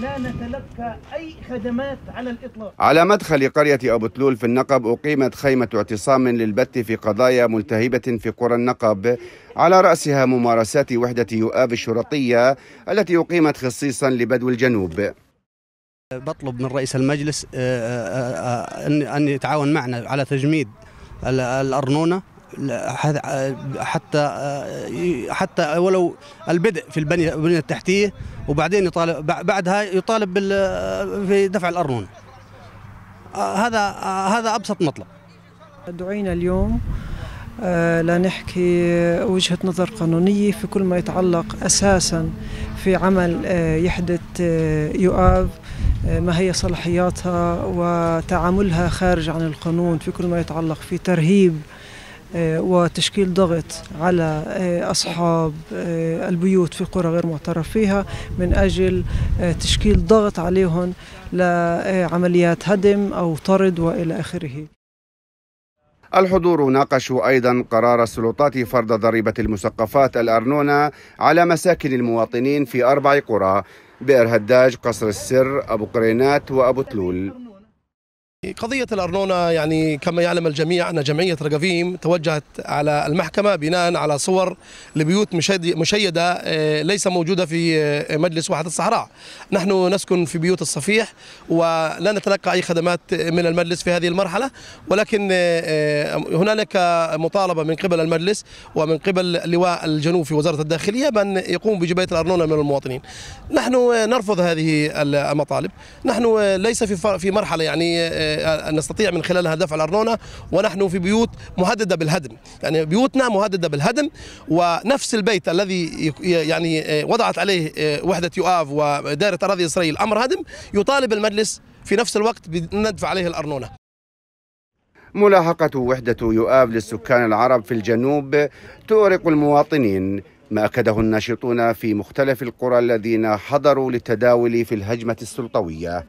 لا نتلقى أي خدمات على الإطلاق على مدخل قرية أبو تلول في النقب أقيمت خيمة اعتصام للبت في قضايا ملتهبة في قرى النقب على رأسها ممارسات وحدة يؤاب الشرطية التي أقيمت خصيصا لبدو الجنوب بطلب من رئيس المجلس آه، آه، آه، أن يتعاون معنا على تجميد الأرنونة حتى حتى ولو البدء في البنيه البنيه التحتيه وبعدين يطالب بعدها يطالب في دفع الارنون هذا هذا ابسط مطلب دعينا اليوم آه، لنحكي وجهة نظر قانونية في كل ما يتعلق أساسا في عمل آه، يحدث آه، يؤاب ما هي صلاحياتها وتعاملها خارج عن القانون في كل ما يتعلق في ترهيب آه، وتشكيل ضغط على آه، أصحاب آه، البيوت في قرى غير معترف فيها من أجل تشكيل ضغط عليهم لعمليات هدم أو طرد وإلى آخره الحضور ناقشوا أيضا قرار السلطات فرض ضريبة المسقفات الأرنونة على مساكن المواطنين في أربع قرى بئر هداج قصر السر أبو قرينات وأبو تلول قضية الأرنونة يعني كما يعلم الجميع أن جمعية رقفيم توجهت على المحكمة بناء على صور لبيوت مشيدة آه، ليس موجودة في آه، مجلس واحد الصحراء نحن نسكن في بيوت الصفيح ولا نتلقى أي خدمات آه، من المجلس في هذه المرحلة ولكن هنالك مطالبة من قبل المجلس ومن قبل اللواء الجنوب في وزارة الداخلية بأن يقوم بجباية الأرنونة من المواطنين نحن نرفض هذه المطالب نحن ليس في مرحلة يعني نستطيع من خلالها دفع الارنونه ونحن في بيوت مهدده بالهدم يعني بيوتنا مهدده بالهدم ونفس البيت الذي يعني آه، وضعت عليه آه، وحده يؤاف ودائره اراضي اسرائيل امر هدم يطالب المجلس في نفس الوقت بندفع عليه الارنونه ملاحقة وحدة يؤاب للسكان العرب في الجنوب تؤرق المواطنين ما أكده الناشطون في مختلف القرى الذين حضروا للتداول في الهجمة السلطوية